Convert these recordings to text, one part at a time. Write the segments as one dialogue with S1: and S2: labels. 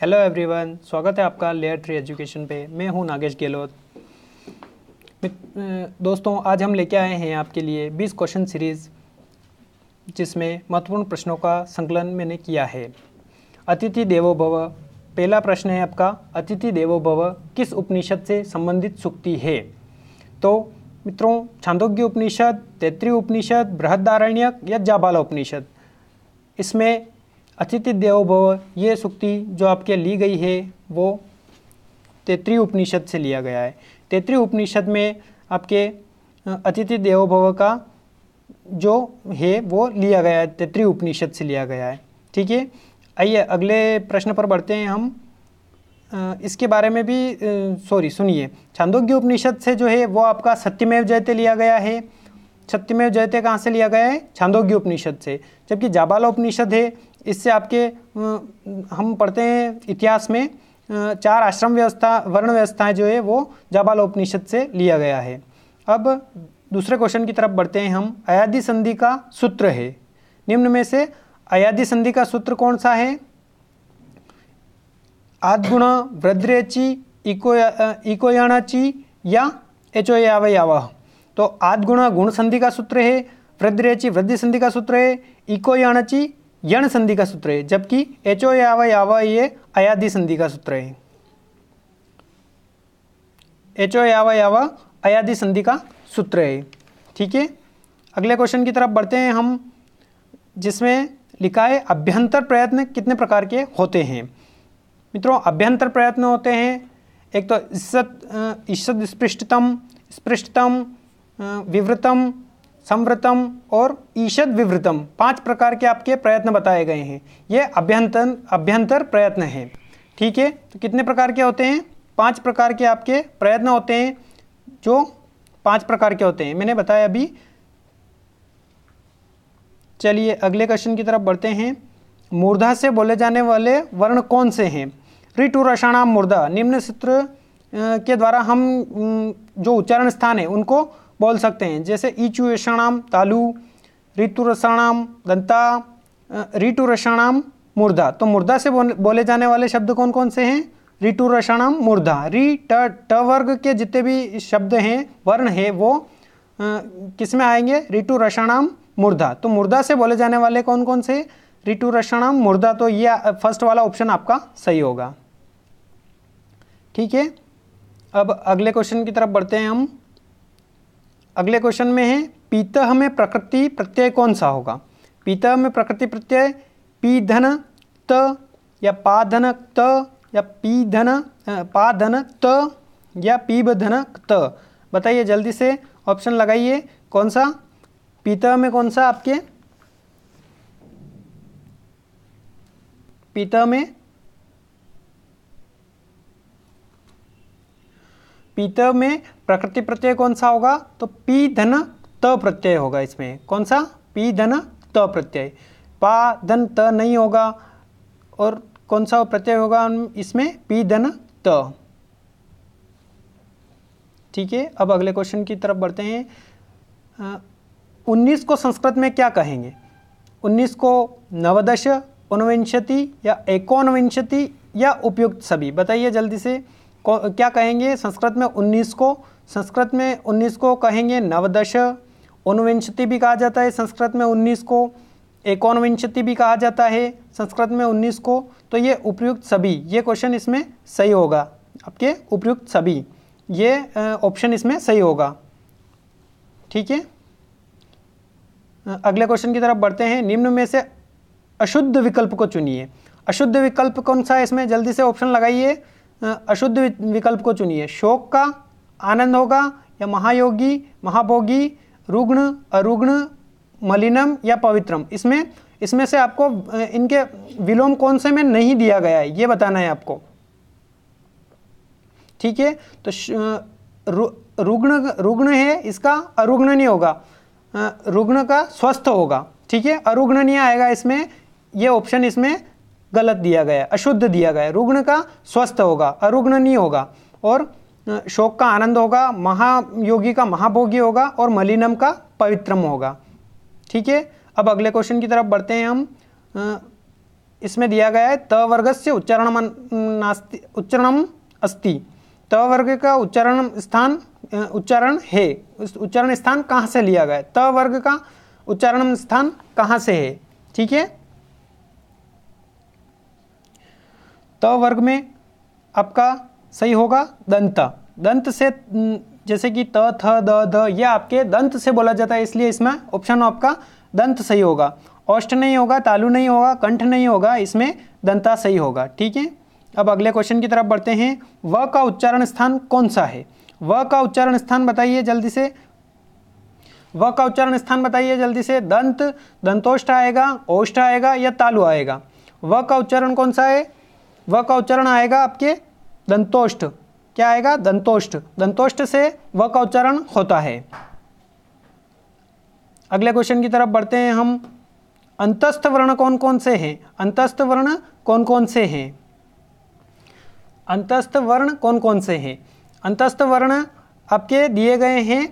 S1: hello everyone स्वागत है आपका लेयर थ्री एजुकेशन पे मैं हूं नागेश गहलोत दोस्तों आज हम लेके आए हैं आपके लिए 20 क्वेश्चन सीरीज़ जिसमें महत्वपूर्ण प्रश्नों का संकलन मैंने किया है अतिथि देवो भव पहला प्रश्न है आपका अतिथि देवो भव किस उपनिषद से संबंधित सुक्ति है तो मित्रों छांदोग्य उपनिषद तैतृय उपनिषद बृहदारण्यक या जाबाला उपनिषद इसमें अतिथि देव भव ये सुक्ति जो आपके ली गई है वो तैतृय उपनिषद से लिया गया है तैतृय उपनिषद में आपके अतिथि देव भव का जो है वो लिया गया है तैतृय उपनिषद से लिया गया है ठीक है आइए अगले प्रश्न पर बढ़ते हैं हम इसके बारे में भी सॉरी सुनिए छांदोग्य उपनिषद से जो है वो आपका सत्यमेव जयते लिया गया है सत्यमेव जयते कहाँ से लिया गया है छांदोग्य उपनिषद से जबकि जाबाला उपनिषद है इससे आपके हम पढ़ते हैं इतिहास में चार आश्रम व्यवस्था वर्ण व्यवस्थाएं जो है वो जाबाल उपनिषद से लिया गया है अब दूसरे क्वेश्चन की तरफ बढ़ते हैं हम अयाधि संधि का सूत्र है निम्न में से अयाधि संधि का सूत्र कौन सा है आदगुण वृद्रेची इको इकोयाणाची या एचोयावयावह तो आदगुण गुण संधि का सूत्र है वृद्रेची वृद्धि संधि का सूत्र है इकोयाणची यण संधि का सूत्र है जबकि एचो यावा यावा ये अयाधि संधि का सूत्र है एच ओ याव याव अयाधि संधि का सूत्र है ठीक है अगले क्वेश्चन की तरफ बढ़ते हैं हम जिसमें लिखा है अभ्यंतर प्रयत्न कितने प्रकार के होते हैं मित्रों अभ्यंतर प्रयत्न होते हैं एक तो इज्जत इज्जत स्पृष्टतम स्पृष्टतम विवृतम संवृतम और ईषद विवृतम पांच प्रकार के आपके प्रयत्न बताए गए हैं ये अभ्यंतर अभ्यंतर प्रयत्न है ठीक है तो कितने प्रकार के होते हैं पांच प्रकार के आपके प्रयत्न होते हैं जो पांच प्रकार के होते हैं मैंने बताया अभी चलिए अगले क्वेश्चन की तरफ बढ़ते हैं मूर्धा से बोले जाने वाले वर्ण कौन से हैं ऋटु रसाणाम मूर्धा निम्न सूत्र के द्वारा हम जो उच्चारण स्थान है उनको बोल सकते हैं जैसे ईचु तालु ऋतु दंता ऋतु रसाणाम मुर्दा तो मुर्दा से बोले जाने वाले शब्द कौन कौन से हैं ऋतु रसाणाम मुर्दा रि ट ट वर्ग के जितने भी शब्द हैं वर्ण है वो किस में आएंगे ऋतु रसाणाम मुर्दा तो मुर्दा से बोले जाने वाले कौन कौन से ऋतु मुर्दा तो ये फर्स्ट वाला ऑप्शन आपका सही होगा ठीक है अब अगले क्वेश्चन की तरफ बढ़ते हैं हम अगले क्वेश्चन में है पीतह में प्रकृति प्रत्यय कौन सा होगा पीतह में प्रकृति प्रत्यय पी धन त या पा धन त या पी धन पा धन त या पीब धन त बताइए जल्दी से ऑप्शन लगाइए कौन सा पीतह में कौन सा आपके पीतह में पीत में प्रकृति प्रत्यय कौन सा होगा तो पी धन त प्रत्यय होगा इसमें कौन सा पी धन त प्रत्यय पा धन त नहीं होगा और कौन सा प्रत्यय होगा इसमें पी धन त ठीक है अब अगले क्वेश्चन की तरफ बढ़ते हैं उन्नीस को संस्कृत में क्या कहेंगे उन्नीस को नवदश उनविंशति या एकोनविंशति या उपयुक्त सभी बताइए जल्दी से क्या कहेंगे संस्कृत में उन्नीस को संस्कृत में उन्नीस को कहेंगे नवदश उनविंशति भी कहा जाता है संस्कृत में उन्नीस को एकोनविंशति भी कहा जाता है संस्कृत में उन्नीस को तो ये उपयुक्त सभी ये क्वेश्चन इसमें सही होगा आपके उपयुक्त सभी ये ऑप्शन इसमें सही होगा ठीक है अगले क्वेश्चन की तरफ बढ़ते हैं निम्न में से अशुद्ध विकल्प को चुनिए अशुद्ध विकल्प कौन सा है इसमें जल्दी से ऑप्शन लगाइए अशुद्ध विकल्प को चुनिए शोक का आनंद होगा या महायोगी महाभोगी रुग्ण अरुग्ण मलिनम या पवित्रम इसमें इसमें से आपको इनके विलोम कौन से में नहीं दिया गया है ये बताना है आपको ठीक है तो रुग्ण रुग्ण है इसका अरुग्ण नहीं होगा रुग्ण का स्वस्थ होगा ठीक है अरुग्ण नहीं आएगा इसमें ये ऑप्शन इसमें गलत दिया गया अशुद्ध दिया गया रुग्ण का स्वस्थ होगा अरुग्ण नहीं होगा और शोक का आनंद होगा महायोगी का महाभोगी होगा और मलिनम का पवित्रम होगा ठीक है अब अगले क्वेश्चन की तरफ बढ़ते हैं हम इसमें दिया गया है त वर्ग से उच्चारण नास्ती उच्चारण अस्थि त वर्ग का उच्चारण स्थान उच्चारण है उच्चारण स्थान कहाँ से लिया गया है त वर्ग का उच्चारण स्थान कहाँ से है ठीक है त वर्ग में आपका सही होगा दंत दंत से जैसे कि त थ द ध यह आपके दंत से बोला जाता है इसलिए इसमें ऑप्शन आपका दंत सही होगा औष्ट नहीं होगा तालु नहीं होगा कंठ नहीं होगा इसमें दंता सही होगा ठीक है अब अगले क्वेश्चन की तरफ बढ़ते हैं व का उच्चारण स्थान कौन सा है व का उच्चारण स्थान बताइए जल्दी से व का उच्चारण स्थान बताइए जल्दी से दंत दंतोष्ठ आएगा ओष्ठ आएगा या तालु आएगा व का उच्चारण कौन सा है व का उच्चारण आएगा आपके दंतोष्ट क्या आएगा दंतोष्ठ दंतोष्ठ से व का उच्चारण होता है अगले क्वेश्चन की तरफ बढ़ते हैं हम अंतस्थ वर्ण कौन कौन से हैं अंतस्थ वर्ण कौन कौन से हैं अंतस्थ वर्ण कौन कौन से हैं अंतस्थ वर्ण आपके दिए गए हैं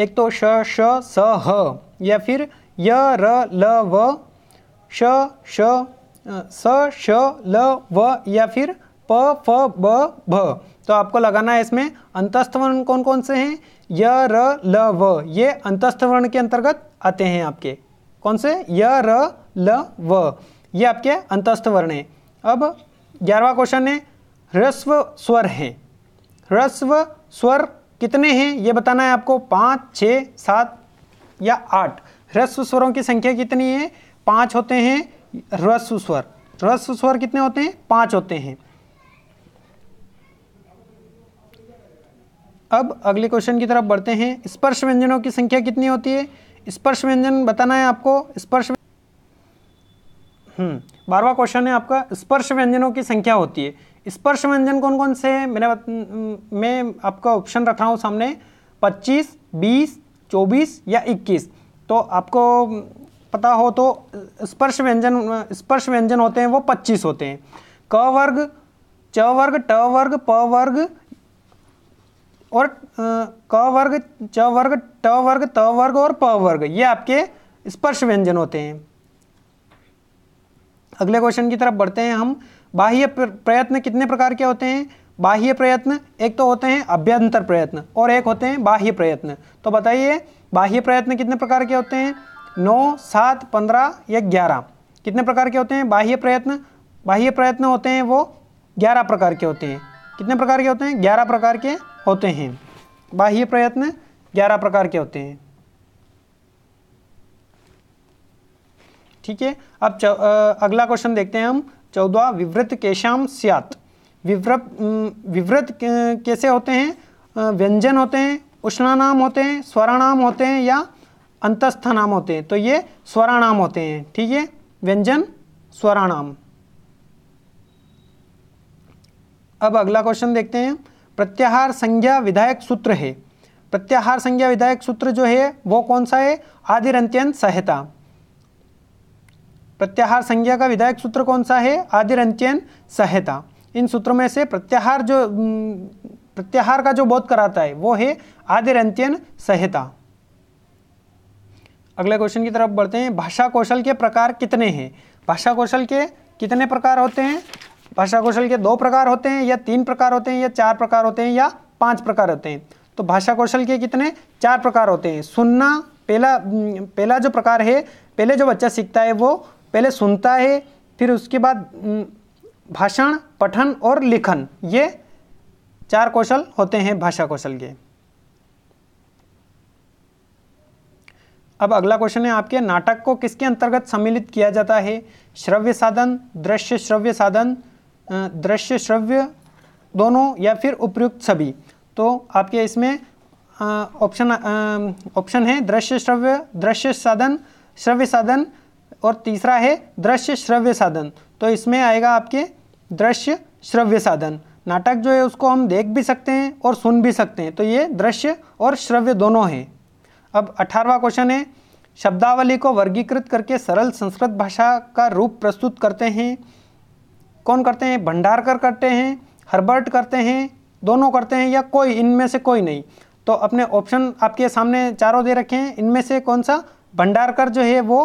S1: एक तो श श स ह या फिर य र ल व श श स श ल व या फिर प फ ब भ तो आपको लगाना है इसमें अंतस्थ वर्ण कौन कौन से हैं य र ल व ये अंतस्थ वर्ण के अंतर्गत आते हैं आपके कौन से य र ल व ये आपके अंतस्थ वर्ण हैं अब ग्यारहवा क्वेश्चन है ह्रस्व स्वर हैं ह्रस्व स्वर कितने हैं ये बताना है आपको पाँच छ सात या आठ ह्रस्व स्वरों की संख्या कितनी है पाँच होते हैं रस स्वर रस स्वर कितने होते हैं पांच होते हैं अब अगले क्वेश्चन की तरफ बढ़ते हैं स्पर्श व्यंजनों की संख्या कितनी होती है स्पर्श व्यंजन बताना है आपको स्पर्श हम्म बारवा क्वेश्चन है आपका स्पर्श व्यंजनों की संख्या होती है स्पर्श व्यंजन कौन कौन से हैं मैंने मैं आपका ऑप्शन रखा हूँ सामने 25, 20, 24 या 21 तो आपको पता हो तो स्पर्श व्यंजन स्पर्श व्यंजन होते हैं वो पच्चीस होते हैं क वर्ग च वर्ग ट वर्ग प वर्ग और क वर्ग च वर्ग ट वर्ग त वर्ग और प वर्ग ये आपके स्पर्श व्यंजन होते हैं अगले क्वेश्चन की तरफ बढ़ते हैं हम बाह्य प्रयत्न कितने प्रकार के होते हैं बाह्य प्रयत्न एक तो होते हैं अभ्यंतर प्रयत्न और एक होते हैं बाह्य प्रयत्न तो बताइए बाह्य प्रयत्न कितने प्रकार के होते हैं नौ सात पंद्रह या ग्यारह कितने प्रकार के होते हैं बाह्य प्रयत्न बाह्य प्रयत्न होते हैं वो ग्यारह प्रकार के होते हैं कितने प्रकार के होते हैं ग्यारह प्रकार के होते हैं बाह्य प्रयत्न ग्यारह प्रकार के होते हैं ठीक है अब अगला क्वेश्चन देखते हैं हम चौदह विवृत केशाम सियात विवृत विवृत कैसे होते हैं व्यंजन होते हैं उष्णानाम होते हैं स्वरानाम होते हैं या अंतस्थ नाम होते हैं तो ये स्वराणाम होते हैं ठीक है व्यंजन स्वराणाम अब अगला क्वेश्चन देखते हैं प्रत्याहार संज्ञा विधायक सूत्र है प्रत्याहार संज्ञा विधायक सूत्र जो है वो कौन सा है आदिरंत्यंत संहिता प्रत्याहार संज्ञा का विधायक सूत्र कौन सा है आदिरंत्यन संहिता इन सूत्रों में से प्रत्याहार जो प्रत्याहार का जो बोध कराता है वो है आदिरंत्यन संहिता अगले क्वेश्चन की तरफ बढ़ते हैं भाषा कौशल के प्रकार कितने हैं भाषा कौशल के कितने प्रकार होते हैं भाषा कौशल के दो प्रकार होते हैं या तीन प्रकार होते हैं या चार प्रकार होते हैं या पांच प्रकार होते हैं तो भाषा कौशल के कितने चार प्रकार होते हैं सुनना पहला पहला जो प्रकार है पहले जो बच्चा सीखता है वो पहले सुनता है फिर उसके बाद भाषण पठन और लिखन ये चार कौशल होते हैं भाषा कौशल के अब अगला क्वेश्चन है आपके नाटक को किसके अंतर्गत सम्मिलित किया जाता है श्रव्य साधन दृश्य श्रव्य साधन दृश्य श्रव्य दोनों या फिर उपयुक्त सभी तो आपके इसमें ऑप्शन ऑप्शन है दृश्य श्रव्य दृश्य साधन श्रव्य साधन और तीसरा है दृश्य श्रव्य साधन तो इसमें आएगा आपके दृश्य श्रव्य साधन नाटक जो है उसको हम देख भी सकते हैं और सुन भी सकते हैं तो ये दृश्य और श्रव्य दोनों हैं अब अठारवा क्वेश्चन है शब्दावली को वर्गीकृत करके सरल संस्कृत भाषा का रूप प्रस्तुत करते हैं कौन करते हैं भंडारकर करते हैं हर्बर्ट करते हैं दोनों करते हैं या कोई इनमें से कोई नहीं तो अपने ऑप्शन आपके सामने चारों दे रखे हैं इनमें से कौन सा भंडारकर जो है वो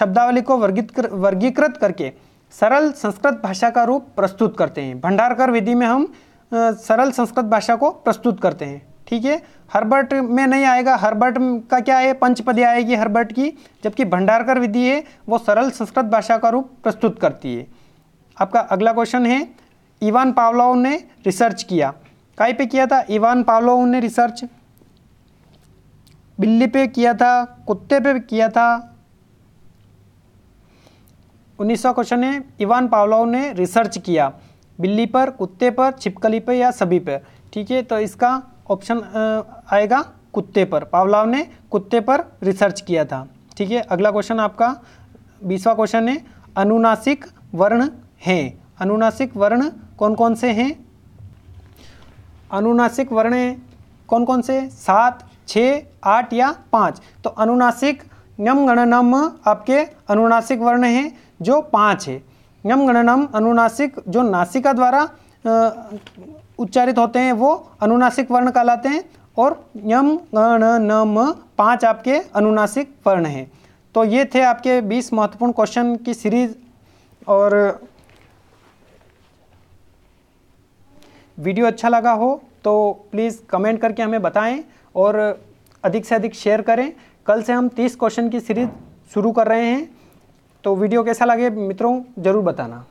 S1: शब्दावली को वर्गी वर्गीकृत करके सरल संस्कृत भाषा का रूप प्रस्तुत करते हैं भंडारकर विधि में हम सरल संस्कृत भाषा को प्रस्तुत करते हैं ठीक है हर्बर्ट में नहीं आएगा हर्बर्ट का क्या है पंचपदी आएगी हर्बर्ट की जबकि भंडारकर विधि है वो सरल संस्कृत भाषा का रूप प्रस्तुत करती है आपका अगला क्वेश्चन है इवान पावलोव ने रिसर्च किया काय पे किया था इवान पावलोव ने रिसर्च बिल्ली पे किया था कुत्ते पे किया था उन्नीसवा क्वेश्चन है इवान पावलोव ने रिसर्च किया बिल्ली पर कुत्ते पर छिपकली पर या सभी पर ठीक है तो इसका ऑप्शन आएगा कुत्ते पर पावलाव ने कुत्ते पर रिसर्च किया था ठीक है अगला क्वेश्चन आपका बीसवा क्वेश्चन है अनुनासिक वर्ण हैं अनुनासिक वर्ण कौन कौन से हैं अनुनासिक वर्ण कौन कौन से सात छः आठ या पाँच तो अनुनासिक नम गणनम आपके अनुनासिक वर्ण हैं जो पाँच है नम गणनम अनुनासिक जो नासिका द्वारा उच्चारित होते हैं वो अनुनासिक वर्ण कहलाते हैं और यम गण नम पाँच आपके अनुनासिक वर्ण हैं तो ये थे आपके 20 महत्वपूर्ण क्वेश्चन की सीरीज और वीडियो अच्छा लगा हो तो प्लीज़ कमेंट करके हमें बताएं और अधिक से अधिक शेयर करें कल से हम 30 क्वेश्चन की सीरीज शुरू कर रहे हैं तो वीडियो कैसा लगे मित्रों ज़रूर बताना